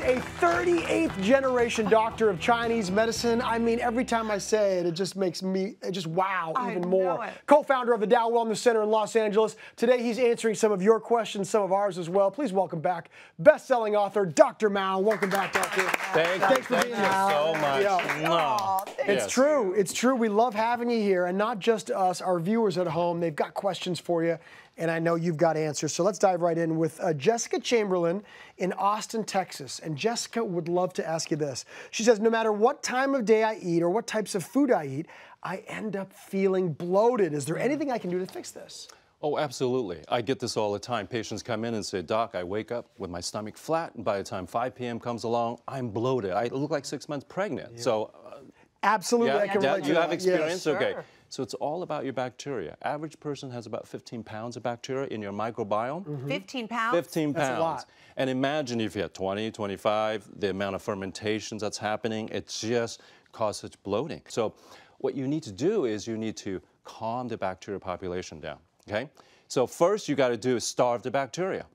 is a 38th generation doctor of Chinese medicine. I mean, every time I say it, it just makes me it just wow I even more. Co-founder of the Dow Wellness Center in Los Angeles. Today he's answering some of your questions, some of ours as well. Please welcome back best-selling author Dr. Mao. Welcome back, Doctor. Thank Thanks you. for Thank being you here. so much. Yeah. it's yes. true. It's true. We love having you here, and not just us. Our viewers at home, they've got questions for you and I know you've got answers. So let's dive right in with uh, Jessica Chamberlain in Austin, Texas. And Jessica would love to ask you this. She says, No matter what time of day I eat or what types of food I eat, I end up feeling bloated. Is there mm. anything I can do to fix this? Oh, absolutely. I get this all the time. Patients come in and say, Doc, I wake up with my stomach flat, and by the time 5 p.m. comes along, I'm bloated. I look like six months pregnant. Yeah. So, uh, absolutely, yeah, I can relate. You have experience? Yes. Sure. Okay. So it's all about your bacteria. Average person has about 15 pounds of bacteria in your microbiome. Mm -hmm. 15 pounds? 15 pounds. That's a lot. And imagine if you had 20, 25, the amount of fermentations that's happening, it just causes bloating. So what you need to do is you need to calm the bacteria population down, okay? So first you gotta do is starve the bacteria.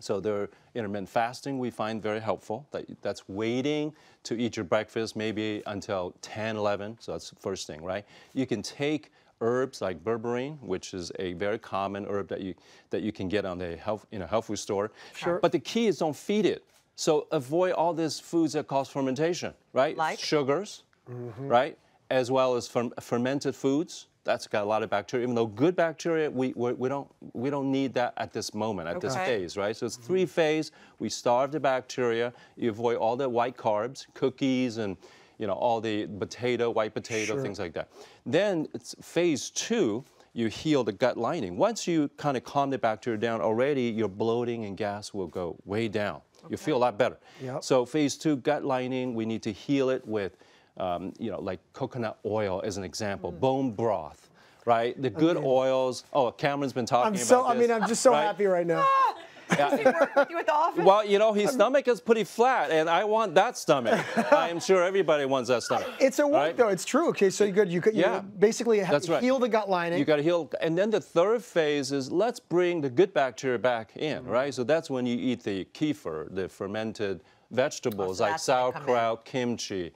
So their intermittent fasting we find very helpful. That, that's waiting to eat your breakfast maybe until 10, 11. So that's the first thing, right? You can take herbs like berberine, which is a very common herb that you, that you can get on the health, in a health food store. Sure. But the key is don't feed it. So avoid all these foods that cause fermentation, right? Like? Sugars, mm -hmm. right? As well as fer fermented foods, that's got a lot of bacteria. Even though good bacteria, we, we, we don't, we don't need that at this moment, at okay. this phase, right? So it's mm-hmm. three phase. We starve the bacteria. You avoid all the white carbs, cookies and you know, all the potato, white potato, sure. things like that. Then it's phase two, you heal the gut lining. Once you kind of calm the bacteria down, already your bloating and gas will go way down. Okay. You feel a lot better. Yep. So phase two, gut lining, we need to heal it with um, you know, like coconut oil as an example, mm. bone broth, right? The good okay. oils. Oh, Cameron's been talking I'm so, I mean, I'm just so right? happy right now. Ah! Yeah. You well, you know, his stomach is pretty flat, and I want that stomach. I'm sure everybody wants that stomach. It's a work, right? though. It's true. Okay, so you good. You could yeah. You basically That's right. heal the gut lining. You got to heal. And then the third phase is let's bring the good bacteria back in, mm -hmm. right? So that's when you eat the kefir, the fermented vegetables oh, so like sauerkraut, kimchi,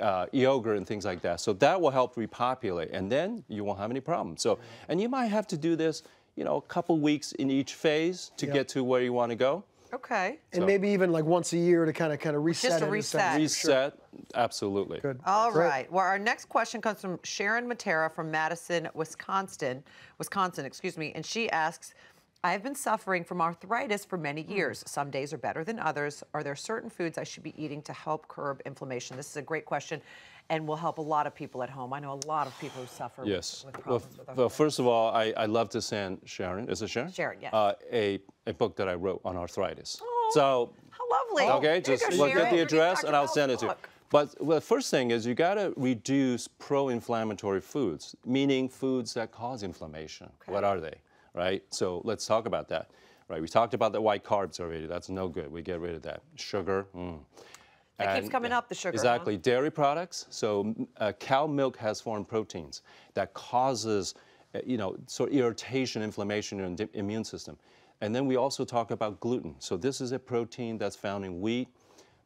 uh, yogurt and things like that. So that will help repopulate, and then you won't have any problems. So, and you might have to do this, you know, a couple weeks in each phase to yep. get to where you want to go. Okay. And so. maybe even like once a year to kind of kind of reset. Just to reset. Reset, sure. absolutely. Good. All right. right. Well, our next question comes from Sharon Matera from Madison, Wisconsin, Wisconsin, excuse me, and she asks, I have been suffering from arthritis for many hmm. years. Some days are better than others. Are there certain foods I should be eating to help curb inflammation? This is a great question and will help a lot of people at home. I know a lot of people who suffer yes. with, with problems well, with Well, first of all, I, I love to send Sharon, is it Sharon? Sharon, yes. Uh, a, a book that I wrote on arthritis. Oh, so, how lovely. Okay, oh, just look at the address and I'll send it to you. But the first thing is you got to reduce pro-inflammatory foods, meaning foods that cause inflammation. Okay. What are they? right? So let's talk about that, right? We talked about the white carbs already. That's no good. We get rid of that. Sugar. Mm. That and keeps coming up, the sugar. Exactly. Huh? Dairy products. So mm, uh, cow milk has foreign proteins that causes, uh, you know, sort of irritation, inflammation in the immune system. And then we also talk about gluten. So this is a protein that's found in wheat,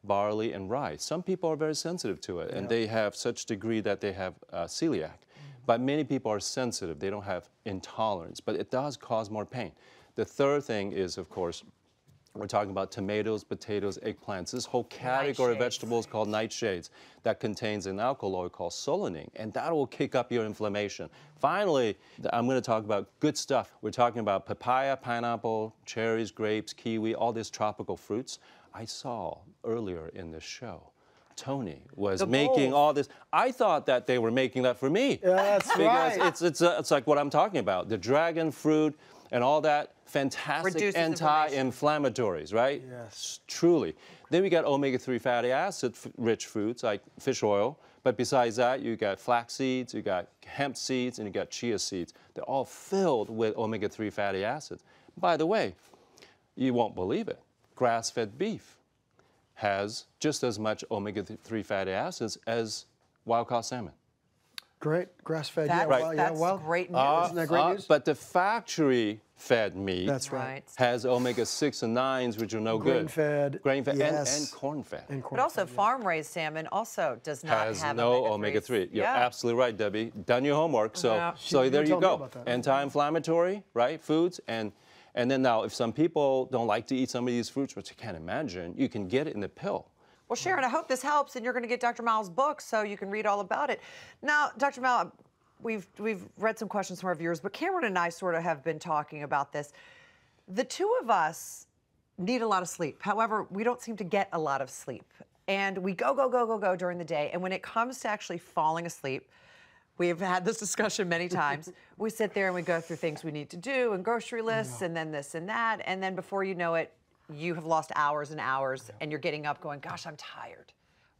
barley, and rye. Some people are very sensitive to it, yeah. and they have such degree that they have uh, celiac. But many people are sensitive. They don't have intolerance, but it does cause more pain. The third thing is, of course, we're talking about tomatoes, potatoes, eggplants. This whole category of vegetables called nightshades that contains an alkaloid called solanine, and that will kick up your inflammation. Finally, I'm going to talk about good stuff. We're talking about papaya, pineapple, cherries, grapes, kiwi, all these tropical fruits I saw earlier in this show. Tony was the making bowl. all this. I thought that they were making that for me. that's because right. it's it's uh, it's like what I'm talking about. The dragon fruit and all that fantastic anti-inflammatories, right? Yes. Truly. Then we got omega-3 fatty acid-rich foods like fish oil. But besides that, you got flax seeds, you got hemp seeds, and you got chia seeds. They're all filled with omega-3 fatty acids. By the way, you won't believe it, grass-fed beef has just as much omega-3 fatty acids as wild-caught salmon. Great, grass-fed. That, yeah, right. well, yeah, well, great uh, news. Uh, Isn't that great uh, news? But the factory-fed meat That's right. has omega-6 and 9s, which are no Grain good. Grain-fed. Grain-fed yes. and, and corn-fed. Corn but also farm-raised yeah. salmon also does not has have no omega-3. Omega You're yeah. absolutely right, Debbie. Done your homework. So, so there you go. Anti-inflammatory, right, foods, and and then now, if some people don't like to eat some of these fruits, which I can't imagine, you can get it in the pill. Well, Sharon, I hope this helps, and you're going to get Dr. Mal's book so you can read all about it. Now, Dr. Mal, we've we've read some questions from our viewers, but Cameron and I sort of have been talking about this. The two of us need a lot of sleep. However, we don't seem to get a lot of sleep, and we go go go go go during the day. And when it comes to actually falling asleep, We've had this discussion many times. we sit there and we go through things we need to do and grocery lists yeah. and then this and that. And then before you know it, you have lost hours and hours yeah. and you're getting up going, gosh, I'm tired.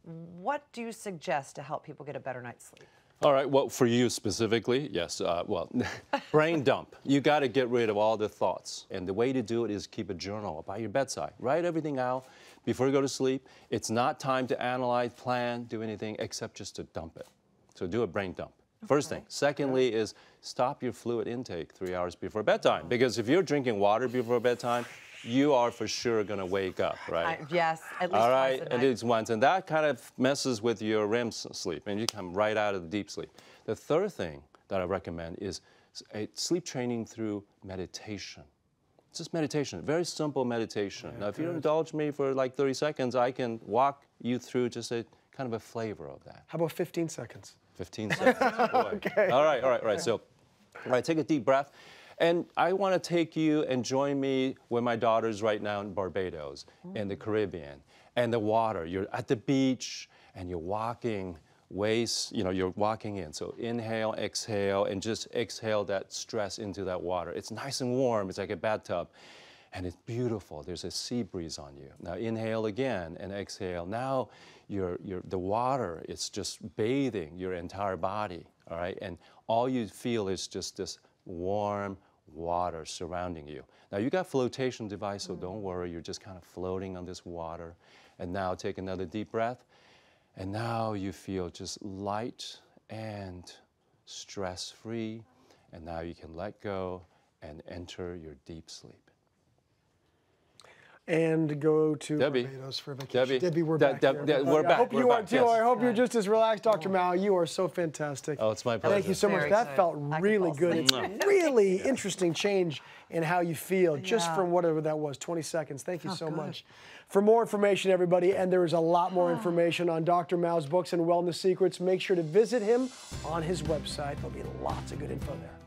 What do you suggest to help people get a better night's sleep? All right, well, for you specifically, yes, uh, well, brain dump. You got to get rid of all the thoughts. And the way to do it is keep a journal by your bedside. Write everything out before you go to sleep. It's not time to analyze, plan, do anything except just to dump it. So do a brain dump. First thing. Secondly is stop your fluid intake three hours before bedtime. Because if you're drinking water before bedtime, you are for sure going to wake up, right? I, yes, at least All right, at least once. And that kind of messes with your REM sleep, and you come right out of the deep sleep. The third thing that I recommend is sleep training through meditation. It's just meditation, very simple meditation. Yeah, now, if you indulge me for like 30 seconds, I can walk you through just a kind of a flavor of that. How about 15 seconds? 15 seconds. okay. All right, all right, all right. So, all right, take a deep breath. And I want to take you and join me with my daughter's right now in Barbados, mm. in the Caribbean, and the water. You're at the beach and you're walking waist, you know, you're walking in. So inhale, exhale, and just exhale that stress into that water. It's nice and warm. It's like a bathtub and it's beautiful. There's a sea breeze on you. Now inhale again and exhale. Now you're, you're, the water is just bathing your entire body, all right? And all you feel is just this warm water surrounding you. Now you got flotation device, so don't worry. You're just kind of floating on this water. And now take another deep breath. And now you feel just light and stress-free. And now you can let go and enter your deep sleep and go to Debbie. Barbados for vacation. Debbie, Debbie we're De back. De De we're back. I hope we're you back. are too. Yes. I hope you're just as relaxed, Dr. Mao. You are so fantastic. Oh, it's my pleasure. Thank you so Very much. Excited. That felt really good. It's really yeah. interesting change in how you feel just yeah. from whatever that was, 20 seconds. Thank you oh, so good. much. For more information, everybody, and there is a lot more ah. information on Dr. Mao's books and wellness secrets, make sure to visit him on his website. There'll be lots of good info there.